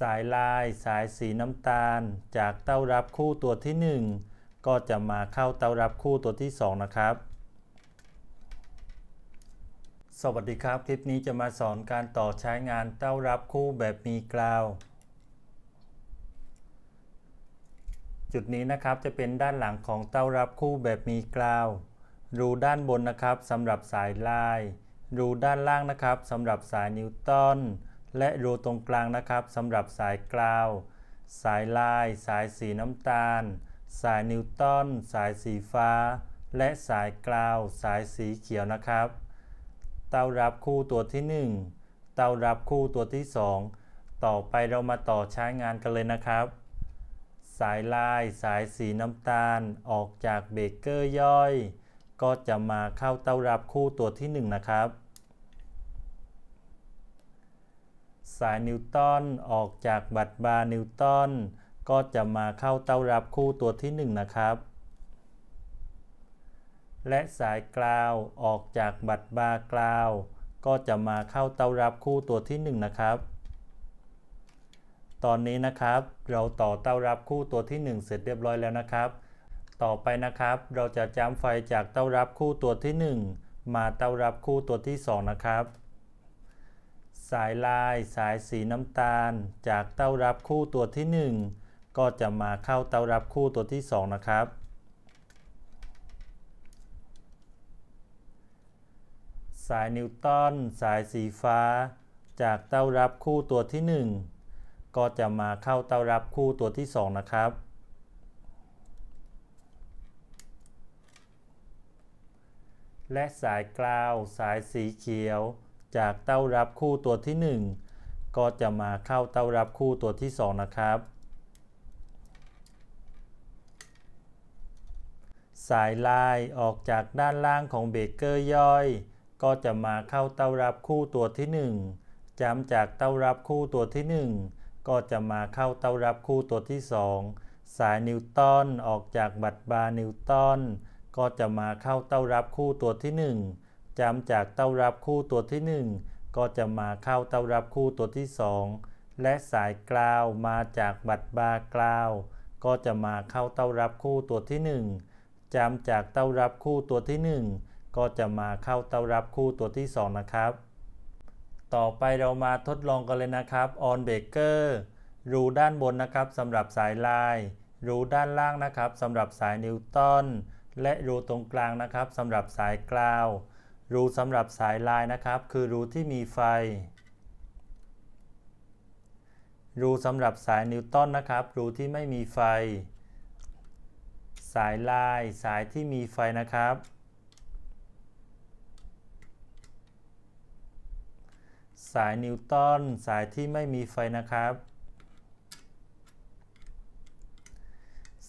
สายลาย สายสีน้ำตาล จากเต้ารับคู่ตัวที่ 1 ก็จะมาเข้าเต้ารับคู่ตัวที่ 2 นะครับ สวัสดีครับ คลิปนี้จะมาสอนการต่อใช้งานเต้ารับคู่แบบมีกราว จุดนี้นะครับจะเป็นด้านหลังของเต้ารับคู่แบบมีกราว รูด้านบนนะครับสำหรับสายลายรูด้านล่างนะครับสำหรับสายนิวตันและรูตรงกลางนะครับสำหรับสายกราว สายลาย สายสีน้ำตาล สายนิวตันสายสีฟ้า และสายกราว สายสีเขียวนะครับ เตารับคู่ตัวที่ 1 เตารับคู่ตัวที่ 2 ต่อไปเรามาต่อใช้งานกันเลยนะครับ สายลายสายสีน้ำตาลออกจากเบเกอร์ย่อย ก็จะมาเข้าเตารับคู่ตัวที่1นะครับสายนิวตันออกจากบัตรบาร์นิวตันก็จะมาเข้าเต้ารับคู่ตัวที่ 1 นะครับ และสายกราวออกจากบัตรบาร์กราว ก็จะมาเข้าเต้ารับคู่ตัวที่ 1 นะครับ ตอนนี้นะครับ เราต่อเต้ารับคู่ตัวที่1เสร็จเรียบร้อยแล้วนะครับ ต่อไปนะครับ เราจะจ้ำไฟจากเต้ารับคู่ตัวที่ 1 มาเต้ารับคู่ตัวที่ 2 นะครับสายลายสายสีน้ำตาล จากเต้ารับคู่ตัวที่ 1 ก็จะมาเข้าเต้ารับคู่ตัวที่2นะครับสายนิวตันสายสีฟ้า จากเต้ารับคู่ตัวที่ 1 ก็จะมาเข้าเต้ารับคู่ตัวที่2นะครับและสายกลาว สายสีเขียวจากเต้ารับคู่ตัวที่ 1 ก็จะมาเข้าเต้ารับคู่ตัวที่2นะครับสายลายออกจากด้านล่างของเบเกอร์ย่อย ก็จะมาเข้าเต้ารับคู่ตัวที่ 1จำจากเต้ารับคู่ตัวที่ 1 ก็จะมาเข้าเต้ารับคู่ตัวที่ 2 สายนิวตันออกจากบัตรบาร์นิวตันก็จะมาเข้าเต้ารับคู่ตัวที่ 1จำจากเต้ารับคู่ตัวที่ 1 ก็จะมาเข้าเต้ารับคู่ตัวที่ 2 และสายกราวมาจากบัตรบากราว ก็จะมาเข้าเต้ารับคู่ตัวที่ 1จำจากเต้ารับคู่ตัวที่ 1 ก็จะมาเข้าเต้ารับคู่ตัวที่2นะครับ ต่อไปเรามาทดลองกันเลยนะครับออนเบเกอร์ รูด้านบนนะครับสำหรับสายลายรูด้านล่างนะครับสำหรับสายนิวตันและรูตรงกลางนะครับสำหรับสายกราวรูสำหรับสายลายนะครับ คือรูที่มีไฟ รูสำหรับสายนิวตันนะครับ รูที่ไม่มีไฟ สายลาย สายที่มีไฟนะครับ สายนิวตันสายที่ไม่มีไฟนะครับ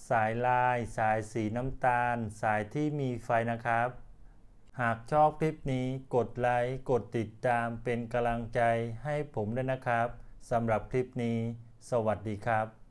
สายลายสายสีน้ำตาล สายที่มีไฟนะครับหากชอบคลิปนี้กดไลค์ กดติดตามเป็นกำลังใจให้ผมด้วยนะครับสำหรับคลิปนี้ สวัสดีครับ